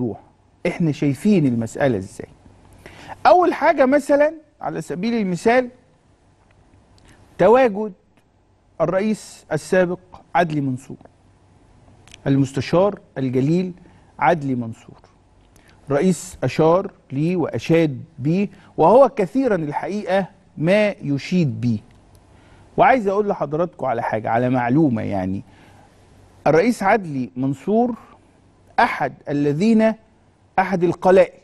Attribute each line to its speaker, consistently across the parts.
Speaker 1: الموضوع احنا شايفين المسألة ازاي اول حاجة مثلا على سبيل المثال تواجد الرئيس السابق عدلي منصور المستشار الجليل عدلي منصور رئيس أشار لي وأشاد به وهو كثيرا الحقيقة ما يشيد به وعايز أقول لحضراتكم على حاجة على معلومة يعني الرئيس عدلي منصور أحد الذين أحد القلائل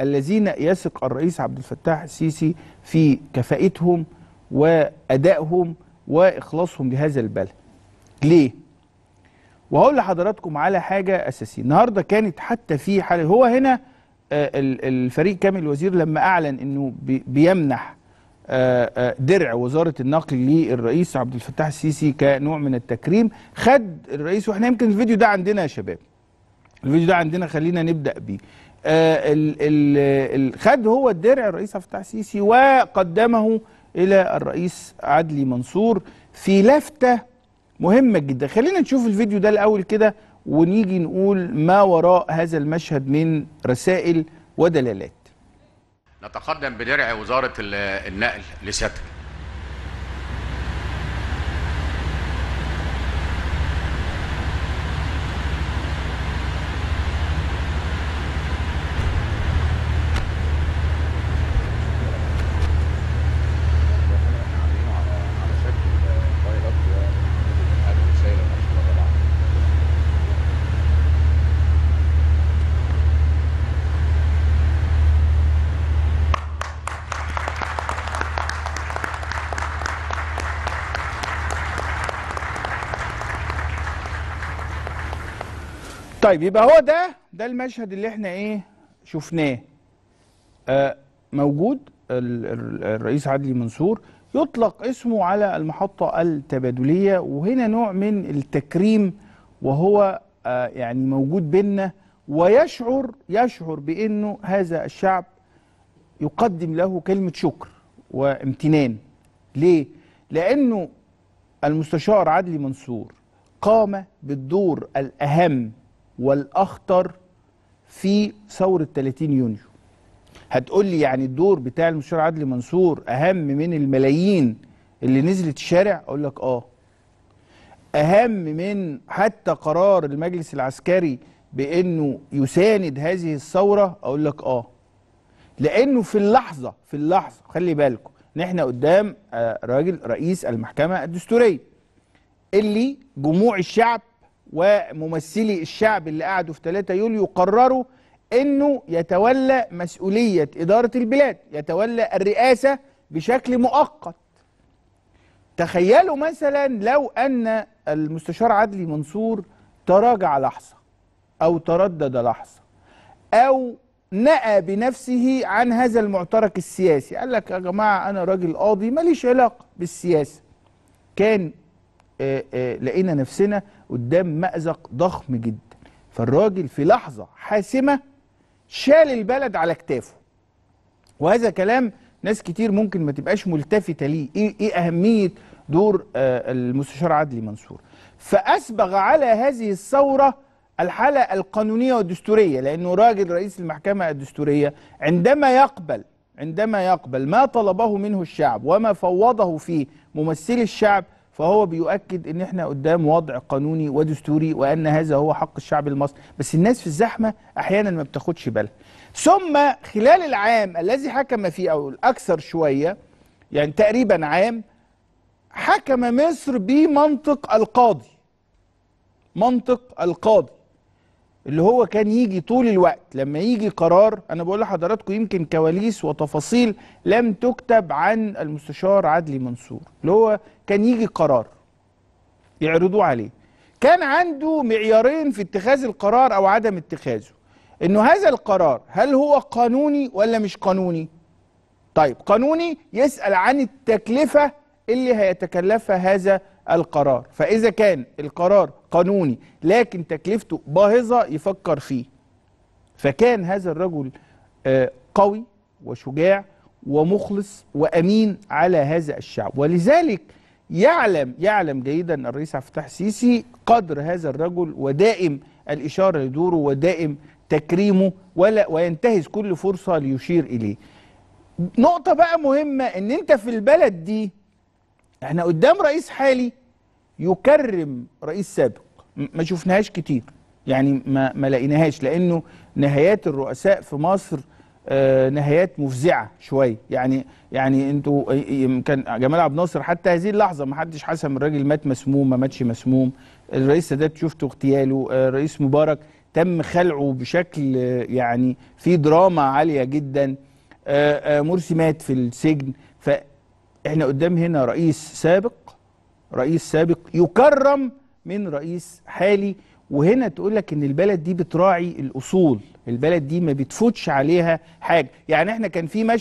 Speaker 1: الذين يثق الرئيس عبد الفتاح السيسي في كفاءتهم وأدائهم وإخلاصهم لهذا البلد ليه؟ وهقول لحضراتكم على حاجة أساسية النهاردة كانت حتى في حالة هو هنا آه، الفريق كامل الوزير لما أعلن أنه بيمنح آه، آه، درع وزارة النقل للرئيس عبد الفتاح السيسي كنوع من التكريم خد الرئيس واحنا يمكن الفيديو ده عندنا يا شباب الفيديو ده عندنا خلينا نبدا بيه آه ال ال خد هو الدرع الرئيس عبد الفتاح السيسي وقدمه الى الرئيس عدلي منصور في لفته مهمه جدا خلينا نشوف الفيديو ده الاول كده ونيجي نقول ما وراء هذا المشهد من رسائل ودلالات نتقدم بدرع وزاره النقل لسيادتك طيب يبقى هو ده ده المشهد اللي احنا ايه شفناه آه موجود الرئيس عدلي منصور يطلق اسمه على المحطة التبادلية وهنا نوع من التكريم وهو آه يعني موجود بيننا ويشعر يشعر بأنه هذا الشعب يقدم له كلمة شكر وامتنان ليه؟ لأنه المستشار عدلي منصور قام بالدور الأهم والاخطر في ثوره 30 يونيو هتقول لي يعني الدور بتاع المستشار عدلي منصور اهم من الملايين اللي نزلت الشارع اقول لك اه اهم من حتى قرار المجلس العسكري بانه يساند هذه الثوره اقول لك اه لانه في اللحظه في اللحظه خلي بالكم ان احنا قدام آه، راجل رئيس المحكمه الدستوريه اللي جموع الشعب وممثلي الشعب اللي قعدوا في 3 يوليو قرروا انه يتولى مسؤوليه اداره البلاد يتولى الرئاسه بشكل مؤقت تخيلوا مثلا لو ان المستشار عدلي منصور تراجع لحظه او تردد لحظه او نأى بنفسه عن هذا المعترك السياسي قال لك يا جماعه انا راجل قاضي ماليش علاقه بالسياسه كان آه، آه، لقينا نفسنا قدام مأزق ضخم جدا فالراجل في لحظة حاسمة شال البلد على كتافه وهذا كلام ناس كتير ممكن ما تبقاش ملتفتة ليه إيه, إيه أهمية دور آه، المستشار عدلي منصور فأسبغ على هذه الثورة الحالة القانونية والدستورية لأنه راجل رئيس المحكمة الدستورية عندما يقبل عندما يقبل ما طلبه منه الشعب وما فوضه فيه ممثلي الشعب فهو بيؤكد ان احنا قدام وضع قانوني ودستوري وان هذا هو حق الشعب المصري بس الناس في الزحمه احيانا ما بتاخدش بالها ثم خلال العام الذي حكم فيه او الاكثر شويه يعني تقريبا عام حكم مصر بمنطق القاضي منطق القاضي اللي هو كان يجي طول الوقت لما يجي قرار انا بقول لحضراتكم يمكن كواليس وتفاصيل لم تكتب عن المستشار عدلي منصور اللي هو كان يجي قرار يعرضوه عليه كان عنده معيارين في اتخاذ القرار او عدم اتخاذه انه هذا القرار هل هو قانوني ولا مش قانوني طيب قانوني يسال عن التكلفه اللي هيتكلفها هذا القرار فإذا كان القرار قانوني لكن تكلفته باهظة يفكر فيه فكان هذا الرجل آه، قوي وشجاع ومخلص وأمين على هذا الشعب ولذلك يعلم يعلم جيدا الرئيس عبد الفتاح السيسي قدر هذا الرجل ودائم الإشارة لدوره ودائم تكريمه ولا وينتهز كل فرصة ليشير إليه نقطة بقى مهمة إن أنت في البلد دي احنا قدام رئيس حالي يكرم رئيس سابق ما شفناهاش كتير يعني ما, ما لقيناهاش لانه نهايات الرؤساء في مصر آه، نهايات مفزعه شويه يعني يعني انتوا يمكن جمال عبد الناصر حتى هذه اللحظه ما حدش حسم الراجل مات مسموم ما ماتش مسموم الرئيس السادات شفتوا اغتياله آه، الرئيس مبارك تم خلعه بشكل يعني في دراما عاليه جدا آه، مرسي مات في السجن ف احنا قدام هنا رئيس سابق رئيس سابق يكرم من رئيس حالي وهنا تقول لك ان البلد دي بتراعي الاصول البلد دي ما بتفوتش عليها حاجه يعني احنا كان في مشهد